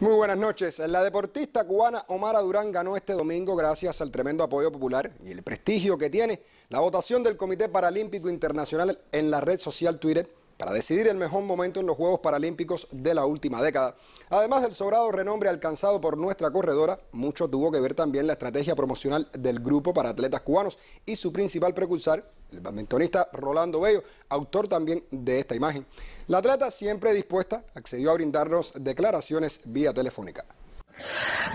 Muy buenas noches. La deportista cubana Omara Durán ganó este domingo gracias al tremendo apoyo popular y el prestigio que tiene la votación del Comité Paralímpico Internacional en la red social Twitter para decidir el mejor momento en los Juegos Paralímpicos de la última década. Además del sobrado renombre alcanzado por nuestra corredora, mucho tuvo que ver también la estrategia promocional del grupo para atletas cubanos y su principal precursor, el badmintonista Rolando Bello, autor también de esta imagen. La trata siempre dispuesta, accedió a brindarnos declaraciones vía telefónica.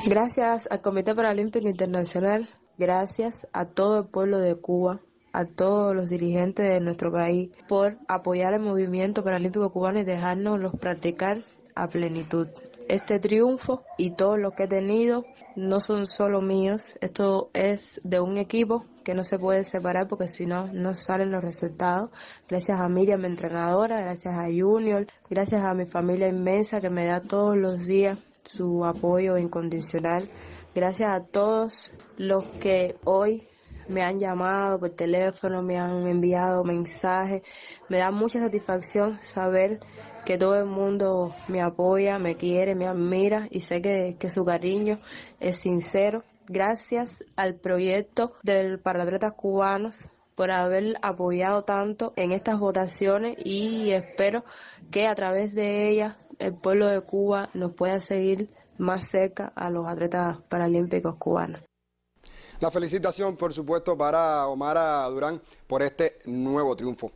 Gracias al Comité Paralímpico Internacional, gracias a todo el pueblo de Cuba, a todos los dirigentes de nuestro país por apoyar el movimiento paralímpico cubano y dejarnos los practicar a plenitud. Este triunfo y todo lo que he tenido no son solo míos, esto es de un equipo que no se puede separar porque si no, no salen los resultados. Gracias a Miriam, mi entrenadora, gracias a Junior, gracias a mi familia inmensa que me da todos los días su apoyo incondicional. Gracias a todos los que hoy me han llamado por teléfono, me han enviado mensajes. Me da mucha satisfacción saber que todo el mundo me apoya, me quiere, me admira y sé que, que su cariño es sincero. Gracias al proyecto del Paratletas cubanos por haber apoyado tanto en estas votaciones y espero que a través de ellas el pueblo de Cuba nos pueda seguir más cerca a los atletas paralímpicos cubanos. La felicitación, por supuesto, para Omar Durán por este nuevo triunfo.